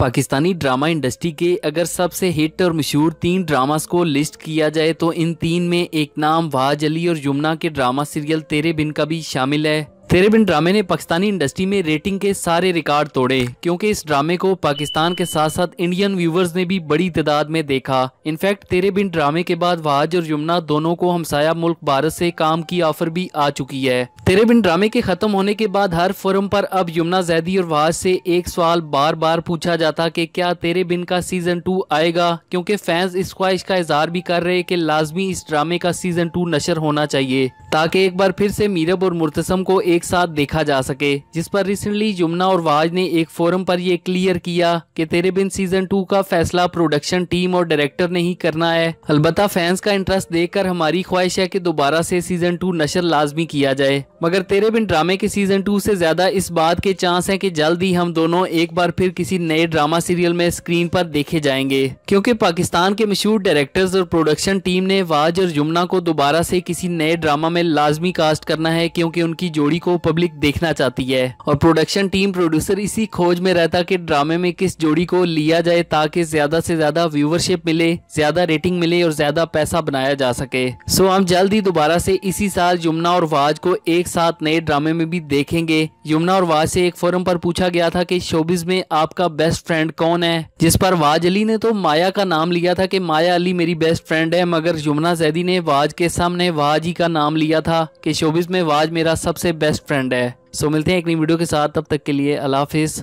Pakistani drama industry के अगर सबसे हिट और मशहूर तीन ड्रामास को लिस्ट किया जाए तो इन तीन में एक नाम वाज अली और यमुना के ड्रामा सीरियल तेरे बिन का भी शामिल है तेरे बिन ड्रामे ने पाकिस्तानी इंडस्ट्री में रेटिंग के सारे रिकॉर्ड तोड़े क्योंकि इस ड्रामे को पाकिस्तान के साथ साथ इंडियन व्यूवर्स ने भी बड़ी तादाद में देखा इनफैक्ट तेरे बिन ड्रामे के बाद वाज और यमुना दोनों को हमसाया मुल्क भारत से काम की ऑफर भी आ चुकी है तेरे बिन ड्रामे के खत्म होने के बाद हर फोरम पर अब यमुना जैदी और वाज से एक सवाल बार बार पूछा जाता की क्या तेरे बिन का सीजन टू आएगा क्योंकि फैंस इस ख्वाहिश का इजहार भी कर रहे की लाजमी इस ड्रामे का सीजन टू नशर होना चाहिए ताकि एक बार फिर से मीरब और मुर्तसम को एक एक साथ देखा जा सके जिस पर रिसेंटली यमुना और वाज ने एक फोरम पर यह क्लियर किया कि तेरे बिन सीजन टू का फैसला प्रोडक्शन टीम और डायरेक्टर ने ही करना है अलबत् फैंस का इंटरेस्ट देखकर हमारी ख्वाहिश है कि दोबारा से सीजन टू नशर लाजमी किया जाए मगर तेरे बिन ड्रामे के सीजन टू से ज्यादा इस बात के चांस है कि जल्द ही हम दोनों एक बार फिर किसी नए ड्रामा सीरियल में स्क्रीन पर देखे जाएंगे क्योंकि पाकिस्तान के मशहूर डायरेक्टर्स और प्रोडक्शन टीम ने वाज और यमुना को दोबारा से किसी नए ड्रामा में लाजमी कास्ट करना है क्योंकि उनकी जोड़ी को पब्लिक देखना चाहती है और प्रोडक्शन टीम प्रोड्यूसर इसी खोज में रहता कि ड्रामे में किस जोड़ी को लिया जाए ताकि ज्यादा से ज्यादा व्यूवरशिप मिले ज्यादा रेटिंग मिले और ज्यादा पैसा बनाया जा सके सो हम जल्द ही दोबारा से इसी साल यमुना और वाज को एक साथ नए ड्रामे में भी देखेंगे यमुना और वाज से एक फोरम पर पूछा गया था कि शोबिज में आपका बेस्ट फ्रेंड कौन है जिस पर वाज अली ने तो माया का नाम लिया था कि माया अली मेरी बेस्ट फ्रेंड है मगर यमुना जैदी ने वाज के सामने वाज ही का नाम लिया था कि शोबिज में वाज मेरा सबसे बेस्ट बेस्ट फ्रेंड है सो मिलते हैं एक नई वीडियो के साथ तब तक के लिए अल्लाह हाफिज़